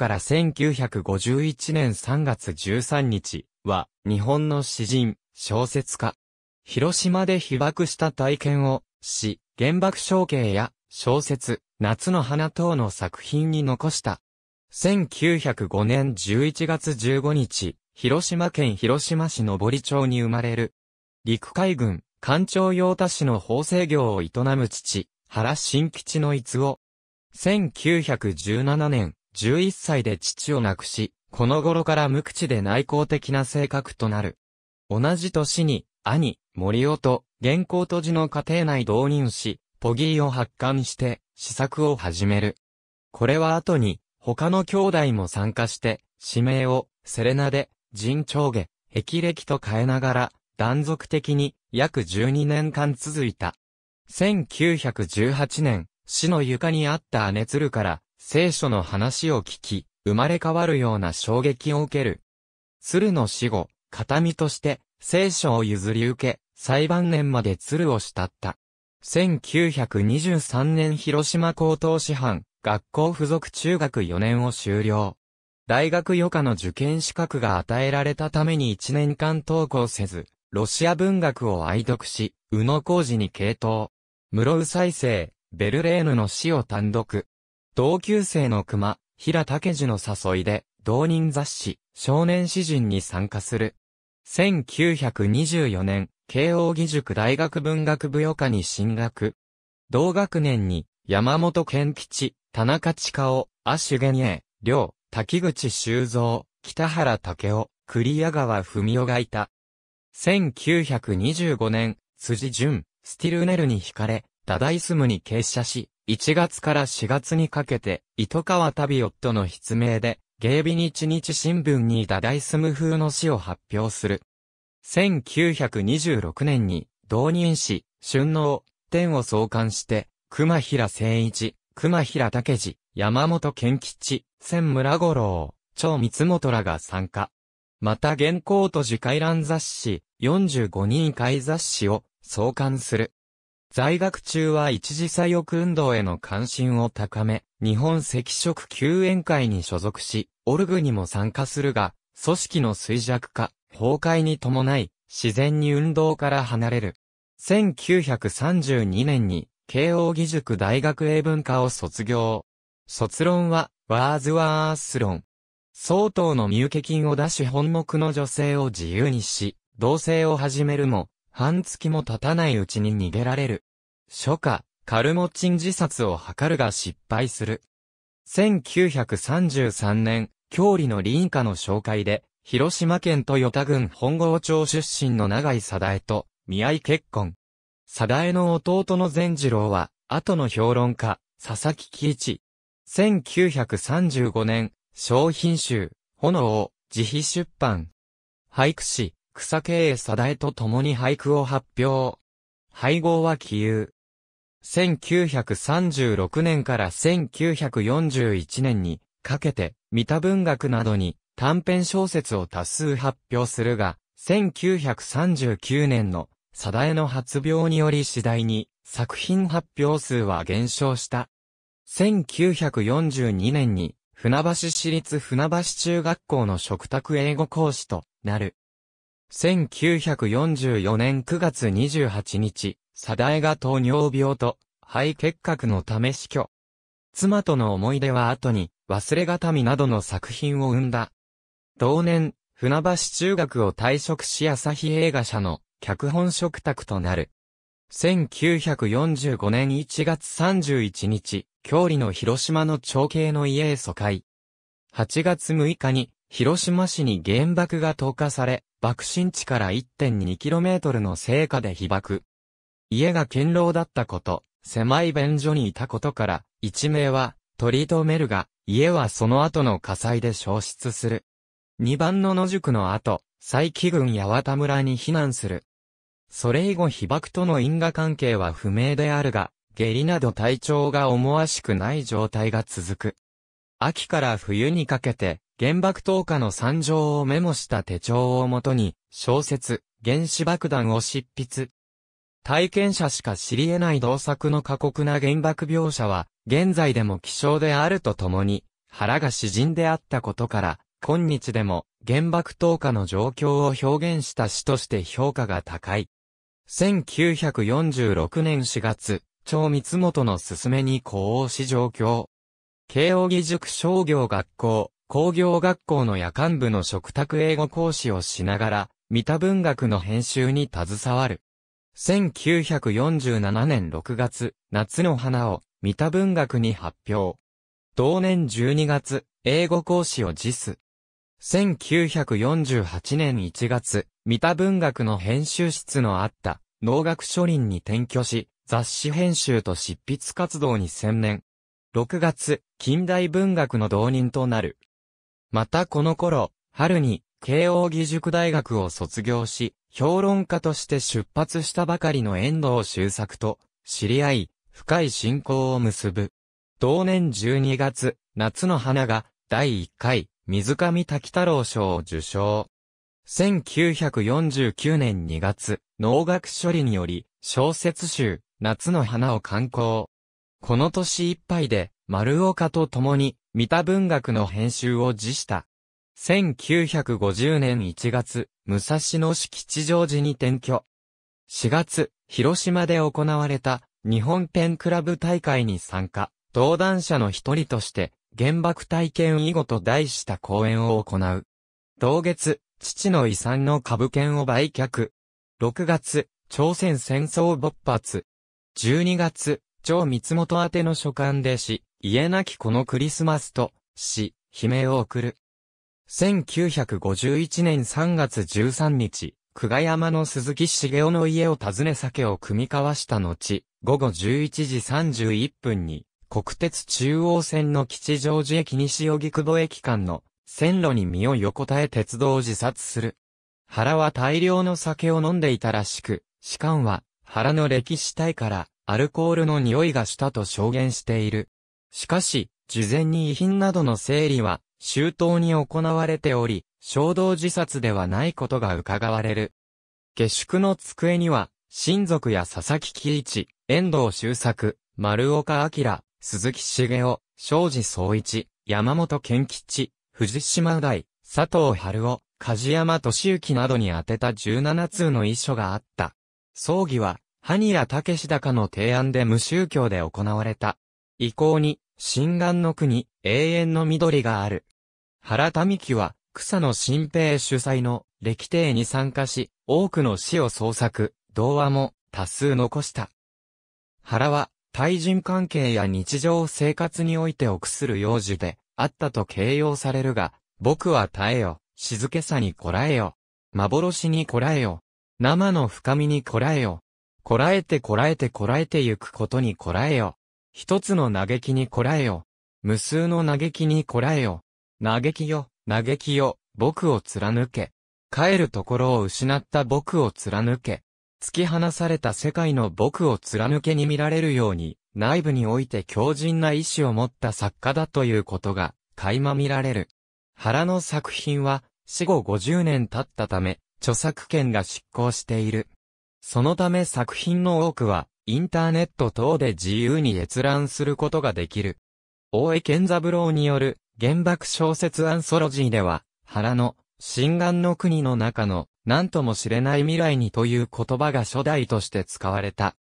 から1951年3月13日は、日本の詩人、小説家。広島で被爆した体験を、し、原爆象形や、小説、夏の花等の作品に残した。1905年11月15日、広島県広島市登町に生まれる。陸海軍、艦長用田市の縫製業を営む父、原新吉の逸夫。1917年、11歳で父を亡くし、この頃から無口で内向的な性格となる。同じ年に、兄、森尾と、現行都寺の家庭内導入し、ポギーを発刊して、試作を始める。これは後に、他の兄弟も参加して、指名を、セレナで、人長下、壁歴と変えながら、断続的に、約12年間続いた。1918年、死の床にあった姉鶴から、聖書の話を聞き、生まれ変わるような衝撃を受ける。鶴の死後、形見として聖書を譲り受け、裁判年まで鶴を慕った。1923年広島高等師範、学校附属中学4年を修了。大学余科の受験資格が与えられたために1年間登校せず、ロシア文学を愛読し、宇野工事に傾倒。室宇再生、ベルレーヌの死を単独。同級生の熊、平武樹の誘いで、同人雑誌、少年詩人に参加する。1924年、慶応義塾大学文学部予科に進学。同学年に、山本健吉、田中千佳夫、足玄英、両、滝口修造、北原武夫、栗谷川文夫がいた。1925年、辻淳、スティルネルに惹かれ、ダダイスムに傾斜し、1月から4月にかけて、糸川旅夫の筆名で、芸備日日新聞にダダイスム風の詩を発表する。1926年に、同人誌、春能、天を創刊して、熊平誠一、熊平武次、山本健吉、千村五郎、超三本らが参加。また原稿と次回覧雑誌、45人会雑誌を創刊する。在学中は一次左翼運動への関心を高め、日本赤色救援会に所属し、オルグにも参加するが、組織の衰弱化、崩壊に伴い、自然に運動から離れる。1932年に、慶応義塾大学英文科を卒業。卒論は、ワーズワース論。相当の受け金を出し本目の女性を自由にし、同棲を始めるも、半月も経たないうちに逃げられる。初夏、カルモチン自殺を図るが失敗する。1933年、郷里の林家の紹介で、広島県豊田郡本郷町出身の永井貞江と、宮い結婚。貞江の弟の善次郎は、後の評論家、佐々木喜一。1935年、商品集、炎を、自費出版。俳句詩、草経営定江と共に俳句を発表。配合は起由。1936年から1941年にかけて、三田文学などに短編小説を多数発表するが、1939年の定江の発病により次第に作品発表数は減少した。1942年に船橋市立船橋中学校の食卓英語講師となる。1944年9月28日、ダエが糖尿病と肺結核のため死去。妻との思い出は後に、忘れがたみなどの作品を生んだ。同年、船橋中学を退職し朝日映画社の脚本食卓となる。1945年1月31日、郷里の広島の長兄の家へ疎開。8月6日に、広島市に原爆が投下され、爆心地から 1.2km の聖火で被爆。家が堅牢だったこと、狭い便所にいたことから、一命は取り留めるが、家はその後の火災で消失する。二番の野宿の後、佐伯郡八幡村に避難する。それ以後被爆との因果関係は不明であるが、下痢など体調が思わしくない状態が続く。秋から冬にかけて、原爆投下の惨状をメモした手帳をもとに、小説、原子爆弾を執筆。体験者しか知り得ない同作の過酷な原爆描写は、現在でも希少であるとともに、腹が詩人であったことから、今日でも原爆投下の状況を表現した詩として評価が高い。1946年4月、張光元の勧めに高応し状況。慶応義塾商業学校、工業学校の夜間部の食卓英語講師をしながら、三田文学の編集に携わる。1947年6月、夏の花を三田文学に発表。同年12月、英語講師を辞す。1948年1月、三田文学の編集室のあった農学書林に転居し、雑誌編集と執筆活動に専念。6月、近代文学の導人となる。またこの頃、春に、慶応義塾大学を卒業し、評論家として出発したばかりの遠藤周作と、知り合い、深い信仰を結ぶ。同年12月、夏の花が、第1回、水上滝太郎賞を受賞。1949年2月、農学処理により、小説集、夏の花を刊行。この年いっぱいで、丸岡と共に、三田文学の編集を辞した。1950年1月、武蔵野市吉祥寺に転居。4月、広島で行われた日本ペンクラブ大会に参加、登壇者の一人として原爆体験囲碁と題した講演を行う。同月、父の遺産の株券を売却。6月、朝鮮戦争勃発。12月、張三本宛の書簡でし、家なきこのクリスマスと、し、悲鳴を送る。1951年3月13日、久我山の鈴木茂雄の家を訪ね酒を組み交わした後、午後11時31分に、国鉄中央線の吉祥寺駅西荻窪駅間の線路に身を横たえ鉄道を自殺する。原は大量の酒を飲んでいたらしく、士官は原の歴史体からアルコールの匂いがしたと証言している。しかし、事前に遺品などの整理は、周到に行われており、衝動自殺ではないことが伺われる。下宿の机には、親族や佐々木喜一、遠藤周作、丸岡明、鈴木茂雄、庄司総一、山本健吉、藤島大、佐藤春夫、梶山敏之などに宛てた17通の遺書があった。葬儀は、萩谷武史高の提案で無宗教で行われた。以降に、心眼の国、永遠の緑がある。原民樹は、草野新平主催の歴帝に参加し、多くの詩を創作、童話も多数残した。原は、対人関係や日常生活において臆する幼児で、あったと形容されるが、僕は耐えよ、静けさにこらえよ、幻にこらえよ、生の深みにこらえよ、こらえてこらえてこらえてゆくことにこらえよ、一つの嘆きにこらえよ。無数の嘆きにこらえよ。嘆きよ、嘆きよ、僕を貫け。帰るところを失った僕を貫け。突き放された世界の僕を貫けに見られるように、内部において強靭な意志を持った作家だということが、垣間見られる。原の作品は、死後50年経ったため、著作権が執行している。そのため作品の多くは、インターネット等で自由に閲覧することができる。大江健三郎による原爆小説アンソロジーでは、原の、心眼の国の中の、何とも知れない未来にという言葉が初代として使われた。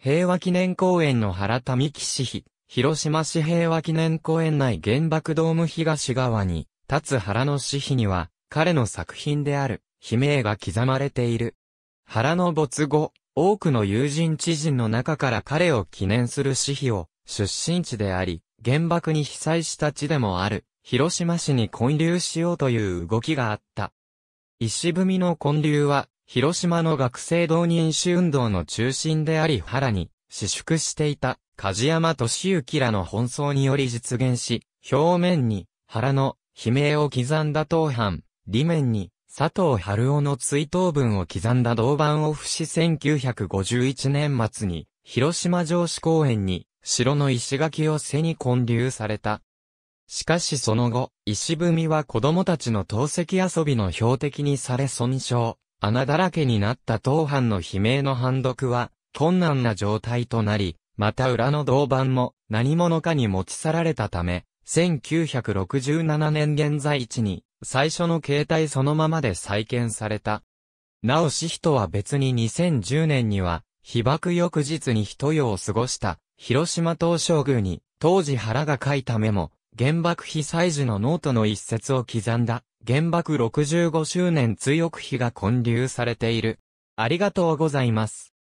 平和記念公園の原民喜氏比、広島市平和記念公園内原爆ドーム東側に、立つ原の市比には、彼の作品である、悲鳴が刻まれている。原の没後、多くの友人知人の中から彼を記念する死費を、出身地であり、原爆に被災した地でもある、広島市に混流しようという動きがあった。石踏みの混流は、広島の学生同人誌運動の中心であり原に、私縮していた、梶山敏之らの奔走により実現し、表面に、原の、悲鳴を刻んだ当藩、裏面に、佐藤春夫の追悼文を刻んだ銅板を付し1951年末に、広島城址公園に、城の石垣を背に建立された。しかしその後、石踏みは子供たちの投石遊びの標的にされ損傷、穴だらけになった当藩の悲鳴の反読は、困難な状態となり、また裏の銅板も何者かに持ち去られたため、1967年現在地に最初の形態そのままで再建された。なお死人は別に2010年には、被爆翌日に一夜を過ごした、広島東照宮に、当時原が書いたメモ、原爆被災時のノートの一節を刻んだ、原爆65周年追憶碑が建立されている。ありがとうございます。